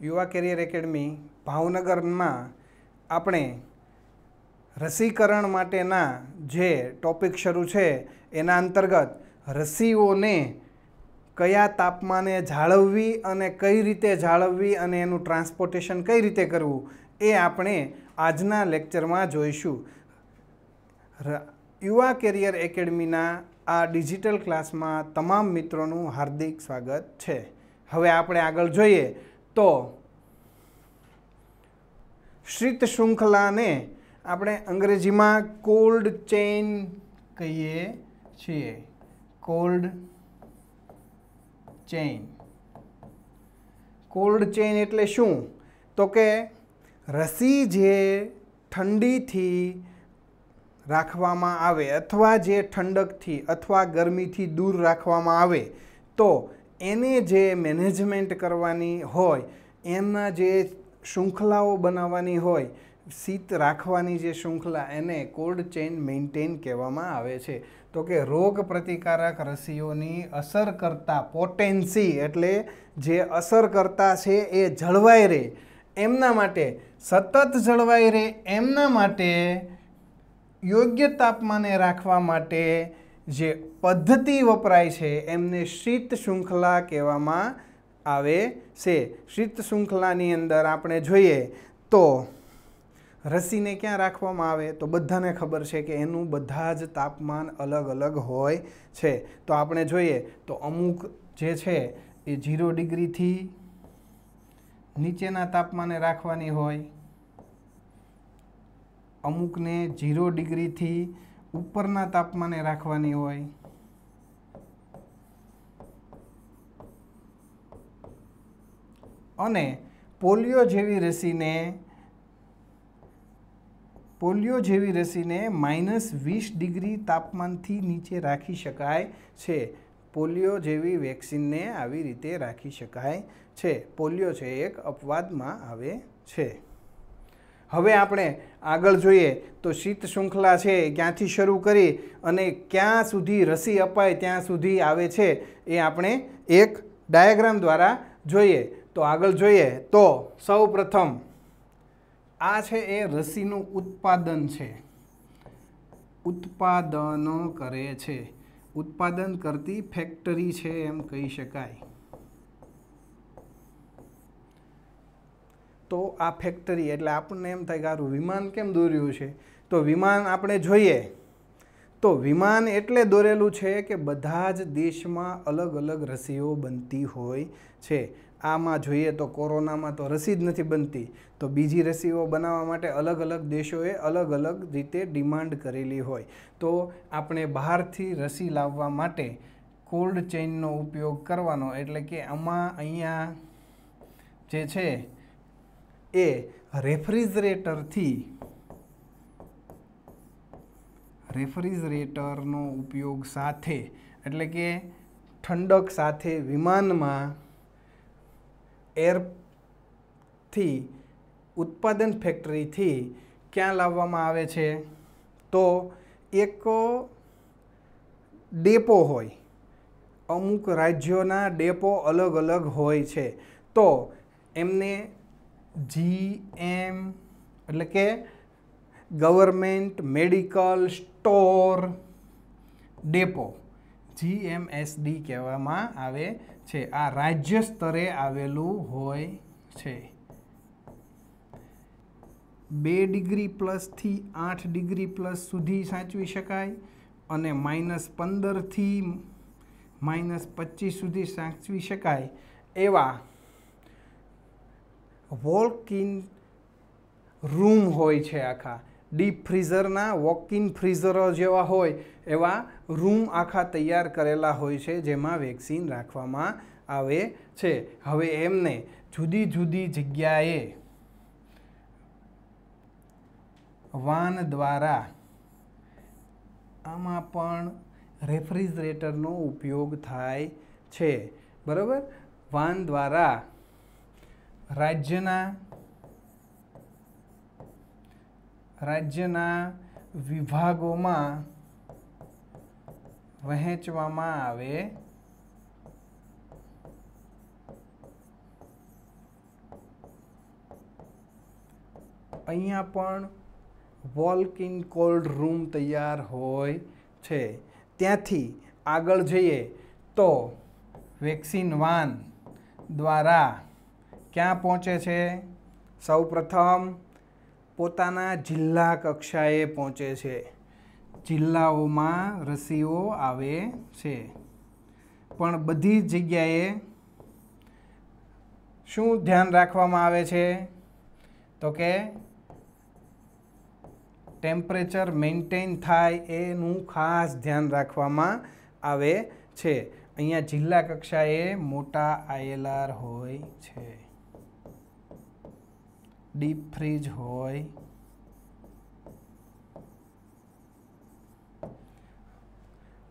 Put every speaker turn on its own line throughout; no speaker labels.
યુવા carrier academy ભાવનગરમાં આપણે રસીકરણ માટેના જે ટોપિક શરૂ છે એના અંતર્ગત રસીઓને કયા તાપમાને જાળવવી અને કઈ રીતે જાળવવી અને એનું ટ્રાન્સપોર્ટેશન કઈ રીતે કરવું એ આપણે આજના લેક્ચરમાં જોઈશું યુવા કેરિયર એકેડમીના આ ડિજિટલ ક્લાસમાં તમામ મિત્રોનું હાર્દિક સ્વાગત છે હવે આપણે આગળ જોઈએ તો શીત શૃંખલાને આપણે અંગ્રેજીમાં કોલ્ડ ચેઇન કહીએ છીએ કોલ્ડ ચેઇન કોલ્ડ ચેઇન એટલે શું તો કે રસી જે ઠંડીથી રાખવામાં આવે અથવા જે ઠંડકથી અથવા ગરમીથી દૂર રાખવામાં આવે તો એને જે મેનેજમેન્ટ કરવાની હોય એમના જે શૃંખલાઓ બનાવવાની હોય શીત રાખવાની જે શૃંખલા એને કોલ્ડ ચેઇન મેન્ટેન કહેવામાં આવે છે તો કે રોગ પ્રતિકારક રસીઓની અસર કરતા પોટેન્સી એટલે જે અસર કરતા છે એ જળવાઈ રહે એમના માટે સતત જળવાઈ રહે એમના માટે યોગ્ય તાપમાને રાખવા માટે જે પદ્ધતિ વપરાય છે એમને શીત શૃંખલા કહેવામાં આવે છે શીત શૃંખલાની અંદર આપણે જોઈએ તો રસીને ક્યાં રાખવામાં આવે તો બધાને ખબર છે કે એનું બધા જ તાપમાન અલગ અલગ હોય છે તો આપણે જોઈએ તો અમુક જે છે એ ઝીરો ડિગ્રીથી નીચેના તાપમાને રાખવાની હોય અમુકને ઝીરો ડિગ્રીથી ઉપરના તાપમાને રાખવાની હોય અને પોલિયો જેવી રસીને પોલિયો જેવી રસીને માઇનસ વીસ ડિગ્રી તાપમાનથી નીચે રાખી શકાય છે પોલિયો જેવી વેક્સિનને આવી રીતે રાખી શકાય છે પોલિયો છે એક અપવાદમાં આવે છે હવે આપણે આગળ જોઈએ તો શીત શૃંખલા છે ક્યાંથી શરૂ કરી અને ક્યાં સુધી રસી અપાય ત્યાં સુધી આવે છે એ આપણે એક ડાયાગ્રામ દ્વારા જોઈએ તો આગળ જોઈએ તો સૌ પ્રથમ આ છે એ રસીનું ઉત્પાદન છે ઉત્પાદનો કરે છે ઉત્પાદન કરતી ફેક્ટરી છે એમ કહી શકાય તો આ ફેક્ટરી એટલે આપણને એમ થાય કે આરું વિમાન કેમ દોર્યું છે તો વિમાન આપણે જોઈએ તો વિમાન એટલે દોરેલું છે કે બધા જ દેશમાં અલગ અલગ રસીઓ બનતી હોય છે આમાં જોઈએ તો કોરોનામાં તો રસી જ નથી બનતી તો બીજી રસીઓ બનાવવા માટે અલગ અલગ દેશોએ અલગ અલગ રીતે ડિમાન્ડ કરેલી હોય તો આપણે બહારથી રસી લાવવા માટે કોલ્ડ ચેઇનનો ઉપયોગ કરવાનો એટલે કે આમાં અહીંયા જે છે એ રેફ્રિજરેટરથી રેફ્રિજરેટરનો ઉપયોગ સાથે એટલે કે ઠંડક સાથે વિમાનમાં એરથી ઉત્પાદન ફેક્ટરીથી ક્યાં લાવવામાં આવે છે તો એક ડેપો હોય અમુક રાજ્યોના ડેપો અલગ અલગ હોય છે તો એમને જી એમ એટલે કે government medical store depot G M S D કહેવામાં આવે છે આ રાજ્ય સ્તરે આવેલું હોય છે બે ડિગ્રી પ્લસથી આઠ ડિગ્રી પ્લસ સુધી સાચવી શકાય અને માઇનસ પંદરથી માઇનસ પચીસ સુધી સાચવી શકાય એવા વોક ઇન રૂમ હોય છે આખા ડીપ ફ્રીઝરના વોક ઇન ફ્રીઝરો જેવા હોય એવા રૂમ આખા તૈયાર કરેલા હોય છે જેમાં વેક્સિન રાખવામાં આવે છે હવે એમને જુદી જુદી જગ્યાએ વાન દ્વારા આમાં પણ રેફ્રિજરેટરનો ઉપયોગ થાય છે બરાબર વાન દ્વારા રાજ્યના રાજ્યના વિભાગોમાં વહેંચવામાં આવે અહીંયા પણ વોલ્ક ઇન કોલ્ડ રૂમ તૈયાર હોય છે ત્યાંથી આગળ જઈએ તો વેક્સિન વાન દ્વારા ક્યાં પહોંચે છે સૌ પ્રથમ પોતાના જિલ્લા કક્ષાએ પહોંચે છે જિલ્લાઓમાં રસીઓ આવે છે પણ બધી જગ્યાએ શું ધ્યાન રાખવામાં આવે છે તો કે ટેમ્પરેચર મેન્ટેન થાય એનું ખાસ ધ્યાન રાખવામાં આવે છે અહીંયા જિલ્લા કક્ષાએ મોટા આયેલાર હોય છે ડીપ ફ્રીજ હોય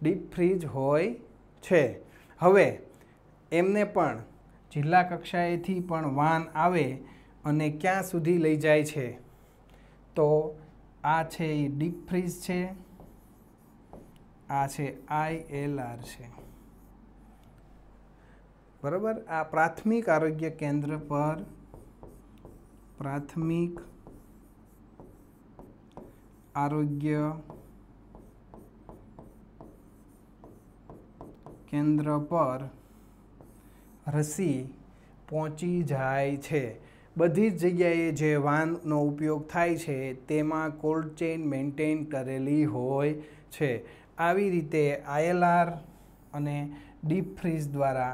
ડીપ ફ્રીજ હોય છે હવે એમને પણ જિલ્લા કક્ષાએથી પણ વાન આવે અને ક્યાં સુધી લઈ જાય છે તો આ છે એ ડીપ ફ્રીજ છે આ છે આઈએલઆર છે બરાબર આ પ્રાથમિક આરોગ્ય કેન્દ્ર પર પ્રાથમિક આરોગ્ય કેન્દ્ર પર રસી પહોંચી જાય છે બધી જ જગ્યાએ જે વાનનો ઉપયોગ થાય છે તેમાં કોલ્ડ ચેઇન મેન્ટેન કરેલી હોય છે આવી રીતે આઈએલઆર અને ડીપ ફ્રીઝ દ્વારા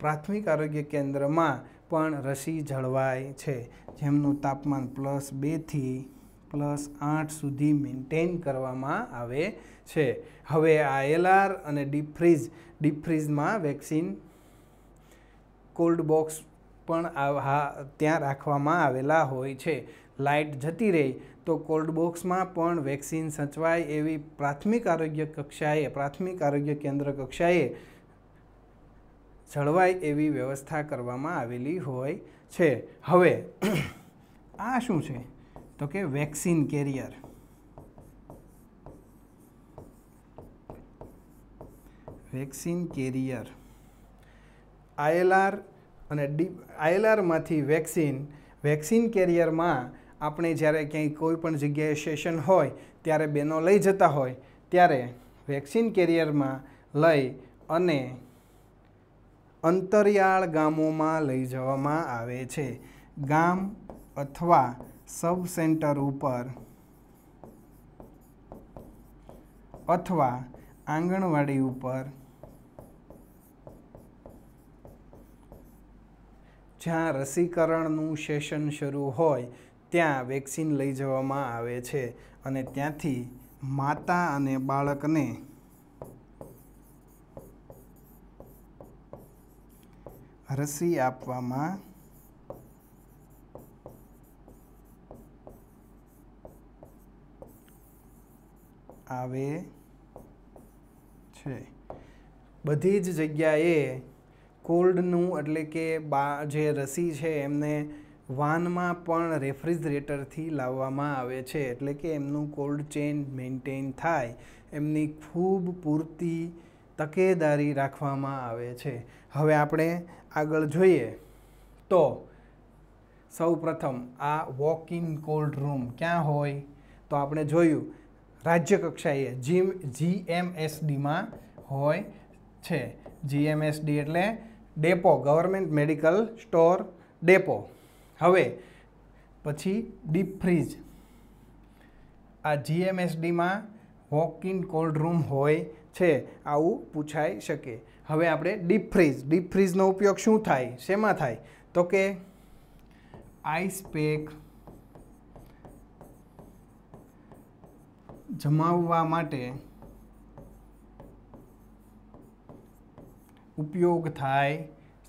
પ્રાથમિક આરોગ્ય કેન્દ્રમાં પણ રસી જળવાય છે જેમનું તાપમાન પ્લસ બેથી પ્લસ આઠ સુધી મેન્ટેન કરવામાં આવે છે હવે આ એલઆર અને ડીપ ફ્રીઝ ડીપ ફ્રીઝમાં વેક્સિન કોલ્ડ બોક્સ પણ ત્યાં રાખવામાં આવેલા હોય છે લાઇટ જતી રહી તો કોલ્ડ બોક્સમાં પણ વેક્સિન સચવાય એવી પ્રાથમિક આરોગ્ય કક્ષાએ પ્રાથમિક આરોગ્ય કેન્દ્ર કક્ષાએ જળવાય એવી વ્યવસ્થા કરવામાં આવેલી હોય છે હવે આ શું છે તો કે vaccine carrier vaccine carrier ILR અને ડી આઈએલઆરમાંથી વેક્સિન વેક્સિન કેરિયરમાં આપણે જ્યારે ક્યાંય કોઈ પણ જગ્યાએ સેશન હોય ત્યારે બેનો લઈ જતા હોય ત્યારે વેક્સિન કેરિયરમાં લઈ અને અંતરિયાળ ગામોમાં લઈ જવામાં આવે છે ગામ અથવા સબ સેન્ટર ઉપર અથવા આંગણવાડી ઉપર જ્યાં રસીકરણનું સેશન શરૂ હોય ત્યાં વેક્સિન લઈ જવામાં આવે છે અને ત્યાંથી માતા અને બાળકને રસી આપવામાં આવે છે બધી જ જગ્યાએ કોલ્ડનું એટલે કે બા જે રસી છે એમને વાનમાં પણ રેફ્રિજરેટરથી લાવવામાં આવે છે એટલે કે એમનું કોલ્ડ ચેન મેન્ટેન થાય એમની ખૂબ પૂરતી તકેદારી રાખવામાં આવે છે હવે આપણે આગળ જોઈએ તો સૌ પ્રથમ આ વોક ઇન કોલ્ડ રૂમ ક્યાં હોય તો આપણે જોયું રાજ્ય કક્ષાએ જીમ જી જીએમએસડીમાં હોય છે જી જીએમએસડી એટલે depot government medical store depot હવે પછી ડીપ ફ્રીજ આ જી જીએમએસડીમાં વોક ઇન કોલ્ડ રૂમ હોય છે આવું પૂછાઈ શકે હવે આપણે ડીપ ફ્રીઝ ડીપ ફ્રીઝનો ઉપયોગ શું થાય શેમાં થાય તો કે આઈસ પેક જમાવવા માટે ઉપયોગ થાય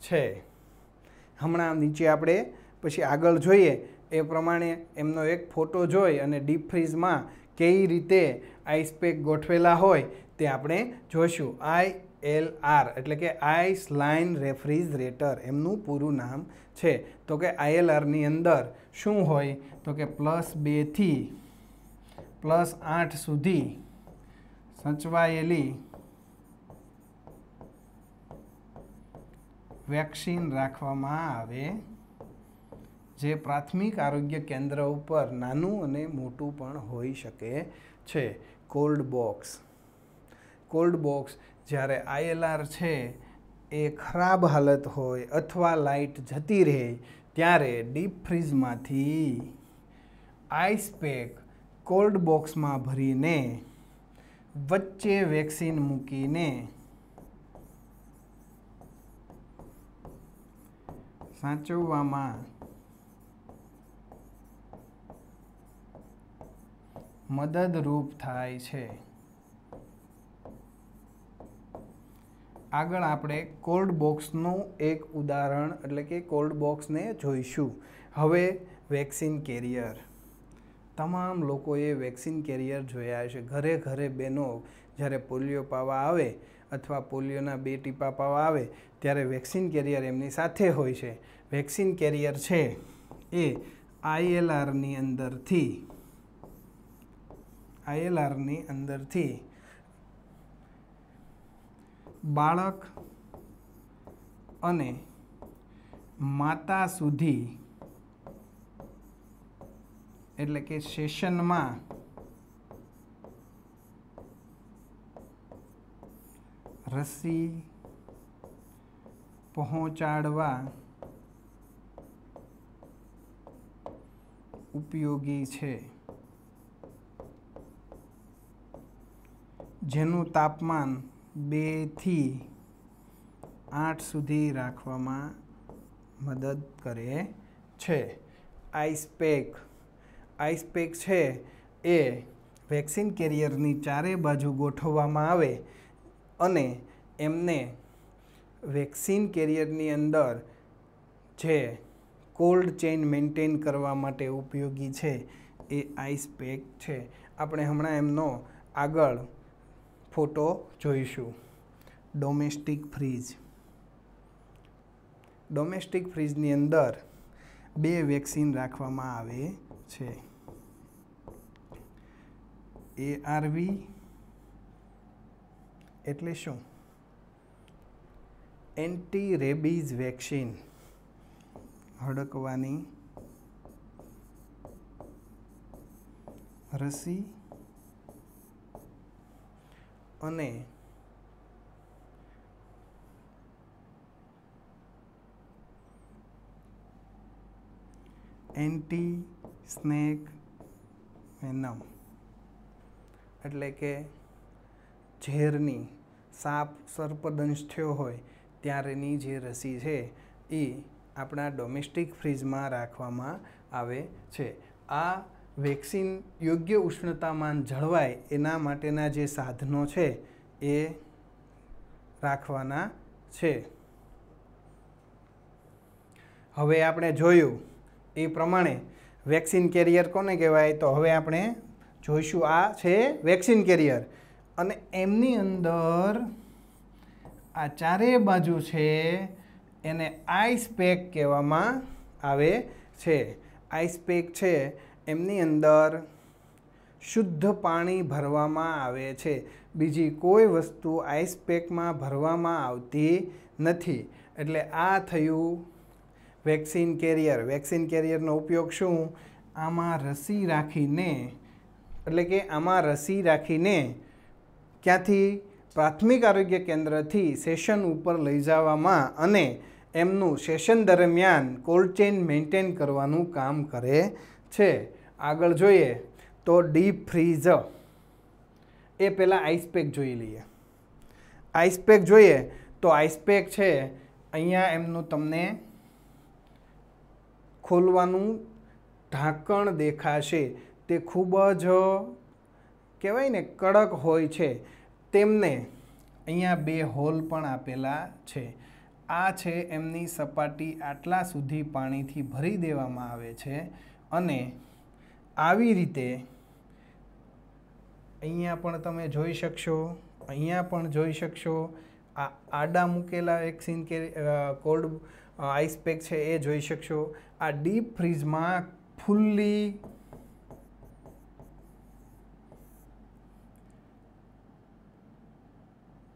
છે હમણાં નીચે આપણે પછી આગળ જોઈએ એ પ્રમાણે એમનો એક ફોટો જોઈ અને ડીપ ફ્રીઝમાં કઈ રીતે આઈસ પેક ગોઠવેલા હોય તે આપણે જોઈશું આઈ એલ આર એટલે કે આઈસ લાઇન રેફ્રિજરેટર એમનું પૂરું નામ છે તો કે આઈએલઆરની અંદર શું હોય તો કે પ્લસ બેથી પ્લસ આઠ સુધી સચવાયેલી વેક્સિન રાખવામાં આવે જે પ્રાથમિક આરોગ્ય કેન્દ્ર ઉપર નાનું અને મોટું પણ હોઈ શકે છે કોલ્ડ બોક્સ કોલ્ડ બોક્સ જ્યારે આઈએલઆર છે એ ખરાબ હાલત હોય અથવા લાઇટ જતી રહે ત્યારે ડીપ ફ્રીજમાંથી આઈસ પેક કોલ્ડ બોક્સમાં ભરીને વચ્ચે વેક્સિન મૂકીને સાચવવામાં મદદરૂપ થાય છે આગળ આપણે કોલ્ડ બોક્સનું એક ઉદાહરણ એટલે કે કોલ્ડ બોક્સને જોઈશું હવે વેક્સિન કેરિયર તમામ લોકોએ વેક્સિન કેરિયર જોયા છે ઘરે ઘરે બહેનો જ્યારે પોલિયો પાવા આવે અથવા પોલિયોના બે ટીપા પાવા આવે ત્યારે વેક્સિન કેરિયર એમની સાથે હોય છે વેક્સિન કેરિયર છે એ આઈએલઆરની અંદરથી આઈએલઆરની અંદરથી બાળક અને માતા સુધી એટલે કે સેશનમાં રસી પહોંચાડવા ઉપયોગી છે જેનું તાપમાન બેથી આઠ સુધી રાખવામાં મદદ કરે છે આઈસપેક આઈસપેક છે એ વેક્સિન કેરિયરની ચારે બાજુ ગોઠવવામાં આવે અને એમને વેક્સિન કેરિયરની અંદર જે કોલ્ડ ચેઇન મેન્ટેન કરવા માટે ઉપયોગી છે એ આઈસ પેક છે આપણે હમણાં એમનો આગળ ફોટો જોઈશું ડોમેસ્ટિક ફ્રીજ ડોમેસ્ટિક ફ્રીજની અંદર બે વેક્સિન રાખવામાં આવે છે એઆરવી એટલે શું એન્ટી રેબીઝ વેક્સિન હડકવાની રસી અને એન્ટી સ્નેક વેનમ એટલે કે ઝેરની સાપ સર્પદંશ થયો હોય ત્યારેની જે રસી છે એ આપણા ડોમેસ્ટિક ફ્રીજમાં રાખવામાં આવે છે આ વેક્સિન યોગ્ય ઉષ્ણતામાન જળવાય એના માટેના જે સાધનો છે એ રાખવાના છે હવે આપણે જોયું એ પ્રમાણે વેક્સિન કેરિયર કોને કહેવાય તો હવે આપણે જોઈશું આ છે વેક્સિન કેરિયર અને એમની અંદર આ ચારેય બાજુ છે એને આઈસ પેક કહેવામાં આવે છે આઈસ પેક છે એમની અંદર શુદ્ધ પાણી ભરવામાં આવે છે બીજી કોઈ વસ્તુ આઈસ પેકમાં ભરવામાં આવતી નથી એટલે આ થયું વેક્સિન કેરિયર વેક્સિન કેરિયરનો ઉપયોગ શું આમાં રસી રાખીને એટલે કે આમાં રસી રાખીને ક્યાંથી પ્રાથમિક આરોગ્ય કેન્દ્રથી સેશન ઉપર લઈ જવામાં અને એમનું સેશન દરમિયાન કોલ્ડ ચેઇન મેન્ટેન કરવાનું કામ કરે છે આગળ જોઈએ તો ડીપ ફ્રીઝ એ પહેલાં આઈસપેક જોઈ લઈએ આઈસપેક જોઈએ તો આઈસપેક છે અહીંયા એમનું તમને ખોલવાનું ઢાંકણ દેખાશે તે ખૂબ જ કહેવાય ને કડક હોય છે તેમને અહીંયા બે હોલ પણ આપેલા છે આ છે એમની સપાટી આટલા સુધી પાણીથી ભરી દેવામાં આવે છે અને આવી રીતે અહીંયા પણ તમે જોઈ શકશો અહીંયા પણ જોઈ શકશો આ આડા મૂકેલા એક સીન કે કોલ્ડ આઈસ પેક છે એ જોઈ શકશો આ ડીપ ફ્રીજમાં ફૂલ્લી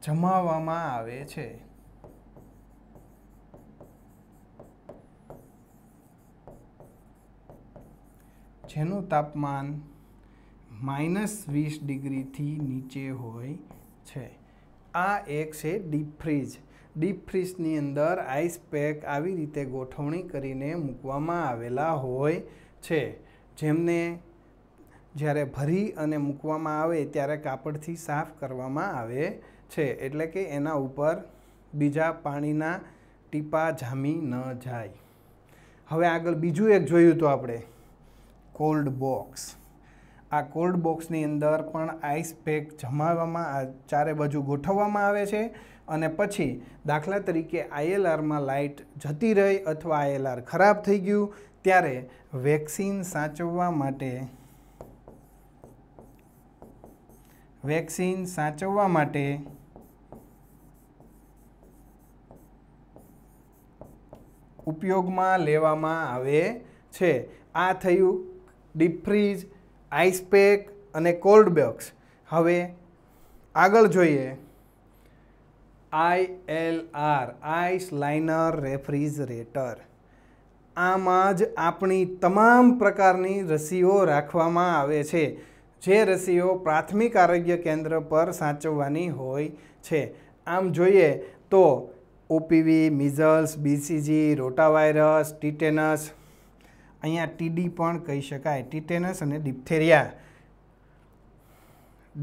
જમાવવામાં આવે છે જેનું તાપમાન માઇનસ વીસ ડિગ્રીથી નીચે હોય છે આ એક છે ડીપ ફ્રીજ ડીપ ફ્રીજની અંદર આઈસ પેક આવી રીતે ગોઠવણી કરીને મૂકવામાં આવેલા હોય છે જેમને જ્યારે ભરી અને મૂકવામાં આવે ત્યારે કાપડથી સાફ કરવામાં આવે છે એટલે કે એના ઉપર બીજા પાણીના ટીપા જામી ન જાય હવે આગળ બીજું એક જોયું તો આપણે કોલ્ડ બોક્સ આ કોલ્ડ બોક્સની અંદર પણ આઈસ પેક જમાવવામાં ચારે બાજુ ગોઠવવામાં આવે છે અને પછી દાખલા તરીકે આઈએલઆરમાં લાઇટ જતી રહી અથવા આઈએલઆર ખરાબ થઈ ગયું ત્યારે વેક્સિન સાચવવા માટે વેક્સિન સાચવવા માટે ઉપયોગમાં લેવામાં આવે છે આ થયું ડીપ ફ્રીજ આઈસ પેક અને કોલ્ડ બોક્સ હવે આગળ જોઈએ I L R ice liner refrigerator આમાં જ આપણી તમામ પ્રકારની રસીઓ રાખવામાં આવે છે જે રસીઓ પ્રાથમિક આરોગ્ય કેન્દ્ર પર સાચવવાની હોય છે આમ જોઈએ તો OPV measles BCG rotavirus tetanus અહીંયા ટીડી પણ કહી શકાય ટીટેનસ અને diphtheria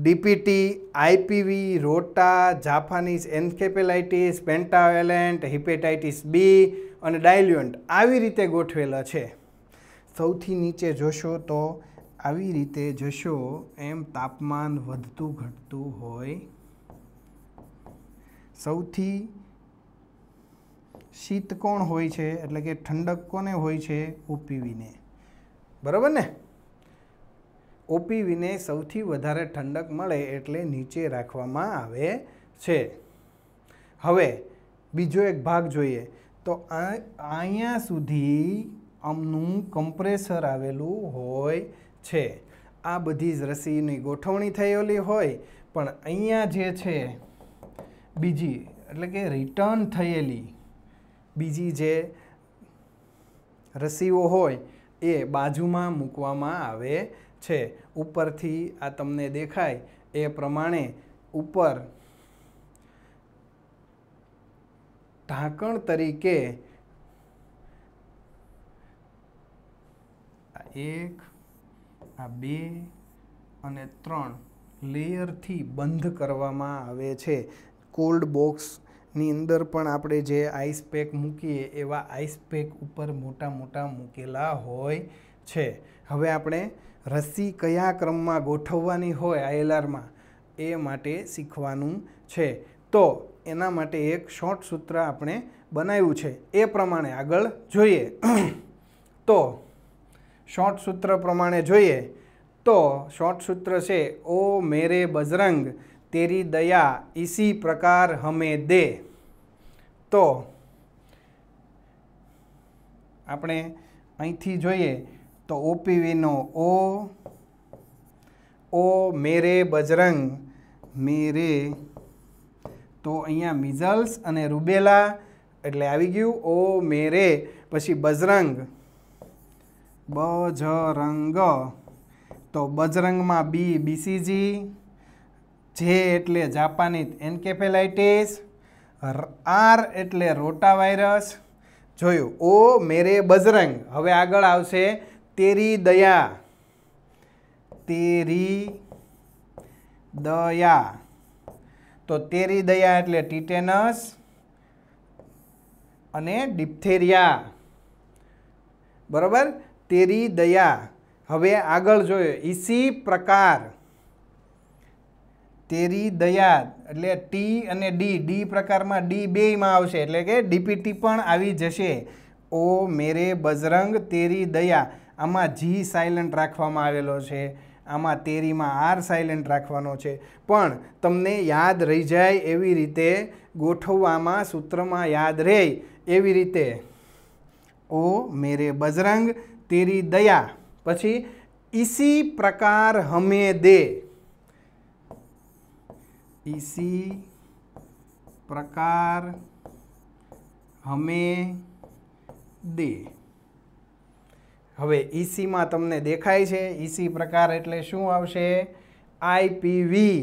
DPT IPV rota Japanese encephalitis pentavalent hepatitis B અને ડાયલ્યુઅન્ટ આવી રીતે ગોઠવેલા છે સૌથી નીચે જોશો તો આવી રીતે જશો એમ તાપમાન વધતું ઘટતું હોય સૌથી શીત કોણ હોય છે એટલે કે ઠંડક કોને હોય છે ઓપીવીને બરાબર ને ઓપીવીને સૌથી વધારે ઠંડક મળે એટલે નીચે રાખવામાં આવે છે હવે બીજો એક ભાગ જોઈએ તો અહીંયા સુધી આમનું કમ્પ્રેસર આવેલું હોય છે આ બધી જ રસીની ગોઠવણી થયેલી હોય પણ અહીંયા જે છે બીજી એટલે કે રિટર્ન થયેલી બીજી જે રસીઓ હોય એ બાજુમાં મૂકવામાં આવે છે ઉપરથી આ તમને દેખાય એ પ્રમાણે ઉપર ઢાંકણ તરીકે આ એક આ બે અને ત્રણ લેયરથી બંધ કરવામાં આવે છે કોલ્ડ બોક્સ ની અંદર પણ આપણે જે આઈસ પેક મૂકીએ એવા આઈસ પેક ઉપર મોટા મોટા મૂકેલા હોય છે હવે આપણે રસી કયા ક્રમમાં ગોઠવવાની હોય આઈએલઆરમાં એ માટે શીખવાનું છે તો એના માટે એક શોર્ટ સૂત્ર આપણે બનાવ્યું છે એ પ્રમાણે આગળ જોઈએ તો શોર્ટ સૂત્ર પ્રમાણે જોઈએ તો શોર્ટ સૂત્ર છે ઓ મેરે બજરંગ તેરી દયા ઈસી પ્રકાર હમે દે તો આપણે અહીંથી જોઈએ તો ઓપીવીનો ઓ ઓ મેરે બજરંગ મેરે તો અહીંયા મિઝલ્સ અને રૂબેલા એટલે આવી ગયું ઓ મેરે પછી બજરંગ બજરંગ તો બજરંગમાં બી બીસીજી જે એટલે જાપાની એન્કેફેલાઇટીસ આર એટલે રોટા વાયરસ જોયું ઓ મેરે બજરંગ હવે આગળ આવશે તેરી દયા તેરી દયા તો તેરી દયા એટલે ટીટેનસ અને ડિપ્થેરિયા બરાબર તેરી દયા હવે આગળ જોયો ઈસી પ્રકાર તેરી દયાદ એટલે ટી અને ડી ડી પ્રકારમાં ડી બેયમાં આવશે એટલે કે ડીપીટી પણ આવી જશે ઓ મેરે બજરંગ તેરી દયા આમાં જી સાયલન્ટ રાખવામાં આવેલો છે આમાં તેરીમાં આર સાયલન્ટ રાખવાનો છે પણ તમને યાદ રહી જાય એવી રીતે ગોઠવવામાં સૂત્રમાં યાદ રહે એવી રીતે ઓ મેરે બજરંગ તેરી દયા પછી ઈસી પ્રકાર હમે દે ઈસી પ્રકાર હમે દે હવે ઈસીમાં તમને દેખાય છે ઈસી પ્રકાર એટલે શું આવશે આઈપીવી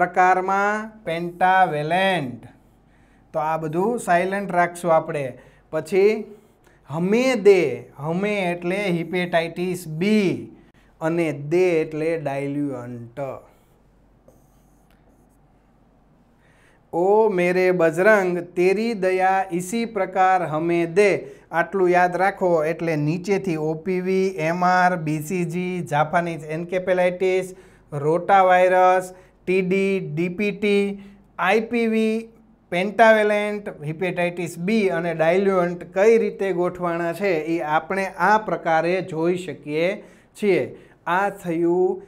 પ્રકારમાં પેન્ટાવેલેન્ટ તો આ બધું સાયલન્ટ રાખશું આપણે પછી હમે દે હમે એટલે હિપેટાઇટિસ બી અને દે એટલે ડાયલ્યુઅન્ટ ઓ મેરે બજરંગ તેરી દયા ઇસી પ્રકાર હમે દે આટલું યાદ રાખો એટલે નીચેથી OPV MR BCG Japanese encephalitis rotavirus TD DPT IPV pentavalent hepatitis B અને ડાયલ્યુઅન્ટ કઈ રીતે ગોઠવાના છે એ આપણે આ પ્રકારે જોઈ શકીએ છીએ આ થયું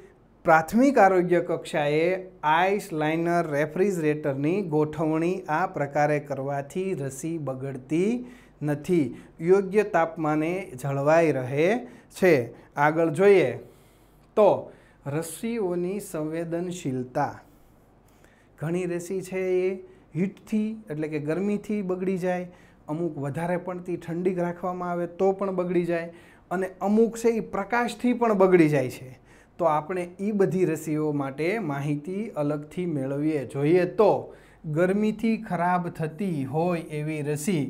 પ્રાથમિક આરોગ્ય કક્ષાએ આઈસ લાઇનર રેફ્રિજરેટરની ગોઠવણી આ પ્રકારે કરવાથી રસી બગડતી નથી યોગ્ય તાપમાને જળવાઈ રહે છે આગળ જોઈએ તો રસીઓની સંવેદનશીલતા ઘણી રસી છે એ હીટથી એટલે કે ગરમીથી બગડી જાય અમુક વધારે પડતી ઠંડીક રાખવામાં આવે તો પણ બગડી જાય અને અમુક છે એ પ્રકાશથી પણ બગડી જાય છે તો આપણે એ બધી રસીઓ માટે માહિતી અલગથી મેળવીએ જોઈએ તો ગરમીથી ખરાબ થતી હોય એવી રસી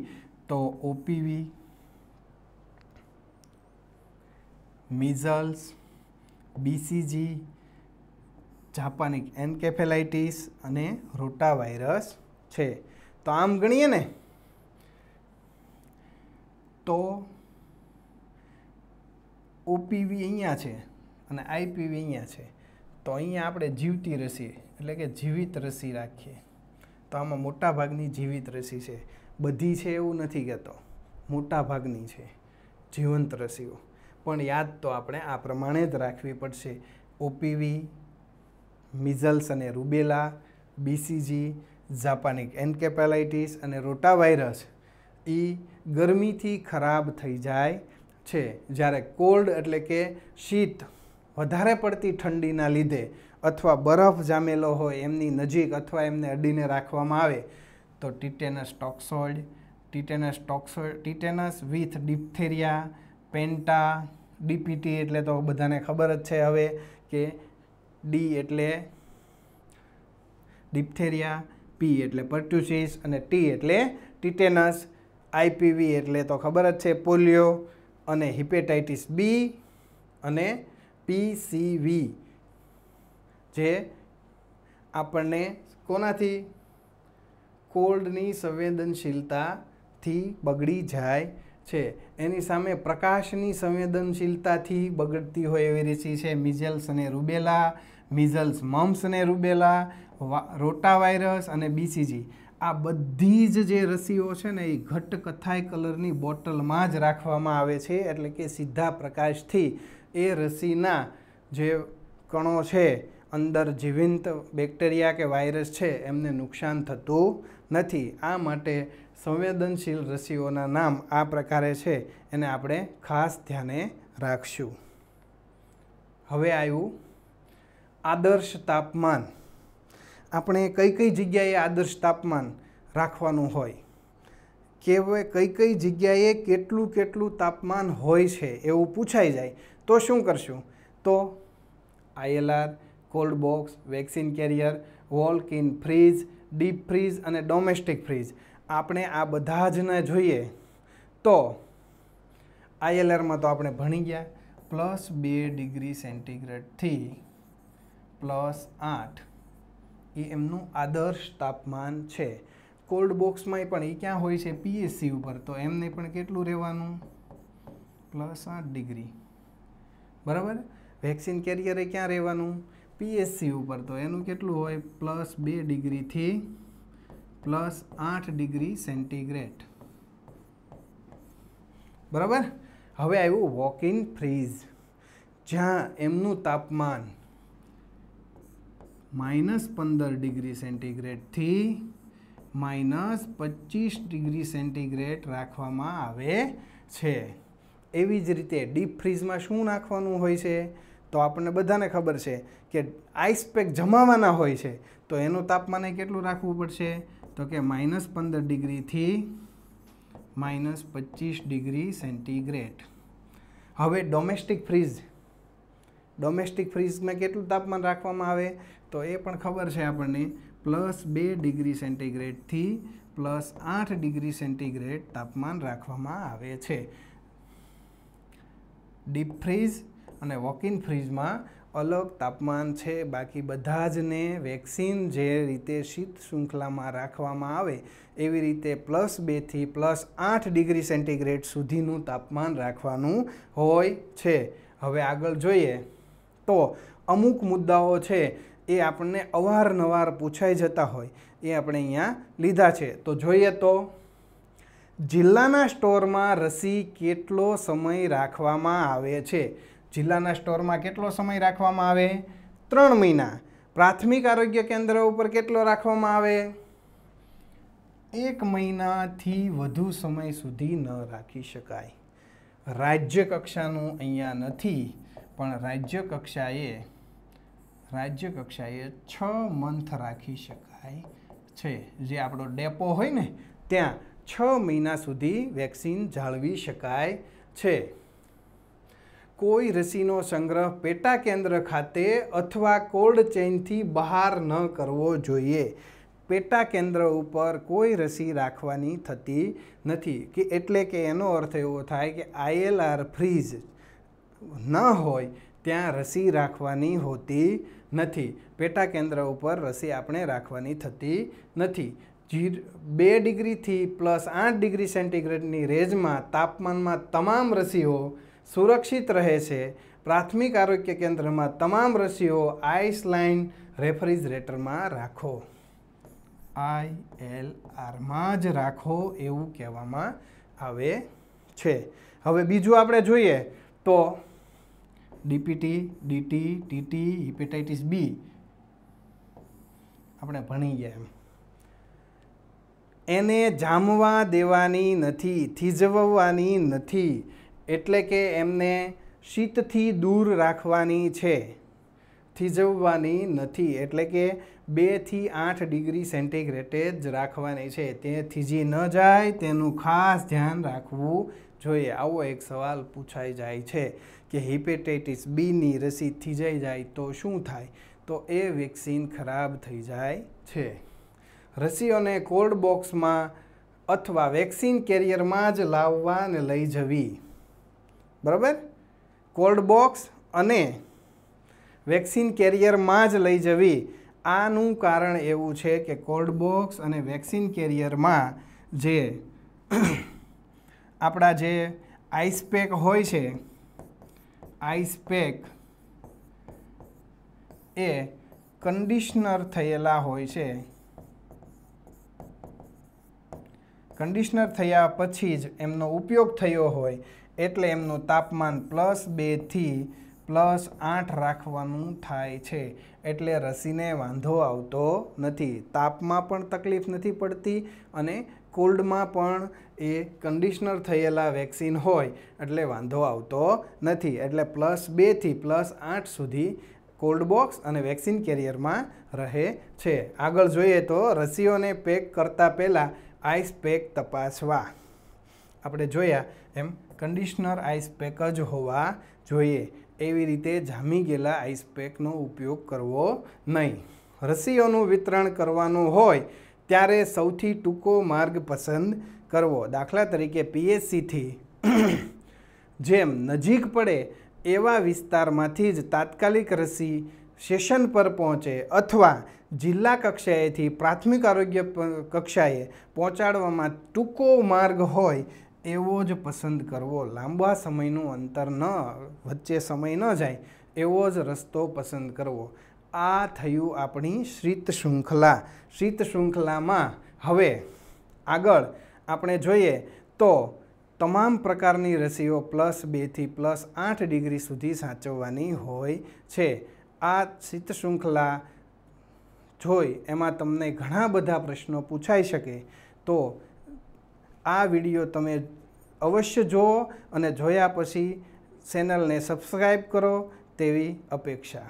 તો ઓપીવી મિઝલ્સ બીસીજી જાપાનિક એન્કેફેલાઇટીસ અને રોટા વાયરસ છે તો આમ ગણીએ ને તો ઓપીવી અહીંયા છે અને આઈપીવી અહીંયા છે તો અહીંયા આપણે જીવતી રસી એટલે કે જીવિત રસી રાખીએ તો આમાં મોટાભાગની જીવિત રસી છે બધી છે એવું નથી કહેતો મોટાભાગની છે જીવંત રસીઓ પણ યાદ તો આપણે આ પ્રમાણે જ રાખવી પડશે ઓપીવી મિઝલ્સ અને રૂબેલા બીસીજી જાપાનિક એન્કેપેલાઇટીસ અને રોટાવાયરસ એ ગરમીથી ખરાબ થઈ જાય છે જ્યારે કોલ્ડ એટલે કે શીત વધારે પડતી ઠંડીના લીધે અથવા બરફ જામેલો હોય એમની નજીક અથવા એમને અડીને રાખવામાં આવે તો tetanus toxoid tetanus toxoid tetanus with diphtheria penta DPT એટલે તો બધાને ખબર જ છે હવે કે ડી એટલે ડિપ્થેરિયા પી એટલે પરટ્યુસિસ અને ટી એટલે ટીટેનસ આઈપીવી એટલે તો ખબર જ છે પોલિયો અને હિપેટાઇટિસ બી અને પીસીવી જે આપણને કોનાથી કોલ્ડની સંવેદનશીલતાથી બગડી જાય છે એની સામે પ્રકાશની સંવેદનશીલતાથી બગડતી હોય એવી રીચી છે મિઝલ્સ અને રૂબેલા મિઝલ્સ મમ્સ અને રૂબેલા રોટા વાયરસ અને બીસીજી આ બધી જ જે રસીઓ છે ને એ ઘટ કથાઈ કલરની બોટલમાં જ રાખવામાં આવે છે એટલે કે સીધા પ્રકાશથી એ રસીના જે કણો છે અંદર જીવંત બેક્ટેરિયા કે વાયરસ છે એમને નુકસાન થતું નથી આ માટે સંવેદનશીલ રસીઓના નામ આ પ્રકારે છે એને આપણે ખાસ ધ્યાને રાખશું હવે આવ્યું આદર્શ તાપમાન આપણે કઈ કઈ જગ્યાએ આદર્શ તાપમાન રાખવાનું હોય કે હવે કઈ કઈ જગ્યાએ કેટલું કેટલું તાપમાન હોય છે એવું પૂછાઈ જાય તો શું કરશું તો ILR cold box vaccine carrier walk in fridge deep fridge અને ડોમેસ્ટિક ફ્રીજ આપણે આ બધા જ ન જોઈએ તો આઈએલઆરમાં તો આપણે ભણી ગયા પ્લસ બે ડિગ્રી સેન્ટીગ્રેડથી પ્લસ આઠ એ એમનું આદર્શ તાપમાન છે કોલ્ડ બોક્સમાં પણ એ ક્યાં હોય છે પીએસસી ઉપર તો એમને પણ કેટલું રહેવાનું પ્લસ આઠ ડિગ્રી બરાબર વેક્સિન કેરિયરે ક્યાં રહેવાનું પીએસસી ઉપર તો એનું કેટલું હોય પ્લસ બે ડિગ્રીથી પ્લસ આઠ ડિગ્રી સેન્ટીગ્રેડ બરાબર હવે આવ્યું વોક ઇન ફ્રીઝ જ્યાં એમનું તાપમાન માઇનસ પંદર ડિગ્રી સેન્ટીગ્રેડથી માઇનસ પચીસ ડિગ્રી સેન્ટીગ્રેડ રાખવામાં આવે છે એવી જ રીતે ડીપ ફ્રીઝમાં શું નાખવાનું હોય છે તો આપણને બધાને ખબર છે કે આઈસ પેક જમાવાના હોય છે તો એનું તાપમાને કેટલું રાખવું પડશે તો કે માઇનસ પંદર ડિગ્રીથી માઇનસ પચીસ ડિગ્રી સેન્ટીગ્રેડ હવે ડોમેસ્ટિક ફ્રીજ ડોમેસ્ટિક ફ્રીજમાં કેટલું તાપમાન રાખવામાં આવે તો એ પણ ખબર છે આપણને પ્લસ બે ડિગ્રી સેન્ટીગ્રેડથી પ્લસ આઠ ડિગ્રી સેન્ટીગ્રેડ તાપમાન રાખવામાં આવે છે ડીપ ફ્રીઝ અને વોકિંગ ઇન ફ્રીજમાં અલગ તાપમાન છે બાકી બધા જને વેક્સિન જે રીતે શીત શૃંખલામાં રાખવામાં આવે એવી રીતે પ્લસ બેથી પ્લસ આઠ ડિગ્રી સેન્ટીગ્રેડ સુધીનું તાપમાન રાખવાનું હોય છે હવે આગળ જોઈએ તો અમુક મુદ્દાઓ છે એ આપણને અવારનવાર પૂછાઈ જતા હોય એ આપણે અહીંયા લીધા છે તો જોઈએ તો જિલ્લાના સ્ટોરમાં રસી કેટલો સમય રાખવામાં આવે છે જિલ્લાના સ્ટોરમાં કેટલો સમય રાખવામાં આવે ત્રણ મહિના પ્રાથમિક આરોગ્ય કેન્દ્ર ઉપર કેટલો રાખવામાં આવે એક મહિનાથી વધુ સમય સુધી ન રાખી શકાય રાજ્ય કક્ષાનું અહીંયા નથી પણ રાજ્ય કક્ષાએ રાજ્ય કક્ષાએ છ મંથ રાખી શકાય છે જે આપણો ડેપો હોય ને ત્યાં છ મહિના સુધી વેક્સિન જાળવી શકાય છે કોઈ રસીનો સંગ્રહ પેટા કેન્દ્ર ખાતે અથવા કોલ્ડ ચેઇનથી બહાર ન કરવો જોઈએ પેટા કેન્દ્ર ઉપર કોઈ રસી રાખવાની થતી નથી કે એટલે કે એનો અર્થ એવો થાય કે આઈએલઆર ફ્રીઝ ન હોય ત્યાં રસી રાખવાની હોતી નથી પેટા કેન્દ્ર ઉપર રસી આપણે રાખવાની થતી નથી જી બે ડિગ્રીથી પ્લસ આઠ ડિગ્રી સેન્ટીગ્રેડની રેન્જમાં તાપમાનમાં તમામ રસીઓ સુરક્ષિત રહે છે પ્રાથમિક આરોગ્ય કેન્દ્રમાં તમામ રસીઓ આઈસ લાઇન રેફ્રિજરેટરમાં રાખો આઈ એલ આરમાં જ રાખો એવું કહેવામાં આવે છે હવે બીજું આપણે જોઈએ તો DPT DT TT hepatitis B આપણે ભણી ગયા એમ એને જામવા દેવાની નથી થીજવવાની નથી એટલે કે એમને શીતથી દૂર રાખવાની છે થીજવવાની નથી એટલે કે બેથી આઠ ડિગ્રી સેન્ટીગ્રેડે જ રાખવાની છે તે થીજી ન જાય તેનું ખાસ ધ્યાન રાખવું જોઈએ આવો એક સવાલ પૂછાઈ જાય છે કે હિપેટાઇટિસ બીની રસી થીજાઈ જાય તો શું થાય તો એ વેક્સિન ખરાબ થઈ જાય છે રસીઓને કોલ્ડ બોક્સમાં અથવા વેક્સિન કેરિયરમાં જ લાવવા અને લઈ જવી બરાબર કોલ્ડ બોક્સ અને વેક્સિન કેરિયરમાં જ લઈ જવી આનું કારણ એવું છે કે કોલ્ડ બોક્સ અને વેક્સિન કેરિયરમાં જે આપણા જે આઈસપેક હોય છે આઈસ પેક એ કન્ડિશનર થયેલા હોય છે કંડિશનર થયા પછી જ એમનો ઉપયોગ થયો હોય એટલે એમનું તાપમાન પ્લસ બેથી પ્લસ આઠ રાખવાનું થાય છે એટલે રસીને વાંધો આવતો નથી તાપમાં પણ તકલીફ નથી પડતી અને કોલ્ડમાં પણ એ કંડિશનર થયેલા વેક્સિન હોય એટલે વાંધો આવતો નથી એટલે પ્લસ બેથી પ્લસ આઠ સુધી કોલ્ડ બોક્સ અને વેક્સિન કેરિયરમાં રહે છે આગળ જોઈએ તો રસીઓને પેક કરતા પહેલાં આઈસ પેક તપાસવા આપણે જોયા એમ કંડિશનર આઈસ પેક જ હોવા જોઈએ એવી રીતે જામી ગયેલા આઈસ પેકનો ઉપયોગ કરવો નહીં રસીઓનું વિતરણ કરવાનું હોય ત્યારે સૌથી ટૂંકો માર્ગ પસંદ કરવો દાખલા તરીકે પીએસસીથી જેમ નજીક પડે એવા વિસ્તારમાંથી જ તાત્કાલિક રસી સેશન પર પહોંચે અથવા જિલ્લા કક્ષાએથી પ્રાથમિક આરોગ્ય કક્ષાએ પહોંચાડવામાં ટૂંકો માર્ગ હોય એવો જ પસંદ કરવો લાંબા સમયનું અંતર ન વચ્ચે સમય ન જાય એવો જ રસ્તો પસંદ કરવો આ થયું આપણી શ્રીત શૃંખલા શ્રીત શૃંખલામાં હવે આગળ આપણે જોઈએ તો તમામ પ્રકારની રસીઓ પ્લસ બેથી પ્લસ આઠ ડિગ્રી સુધી સાચવવાની હોય છે આ ચિત્ત શૃંખલા જોઈ એમાં તમને ઘણા બધા પ્રશ્નો પૂછાઈ શકે તો આ વિડીયો તમે અવશ્ય જોવો અને જોયા પછી ચેનલને સબસ્ક્રાઈબ કરો તેવી અપેક્ષા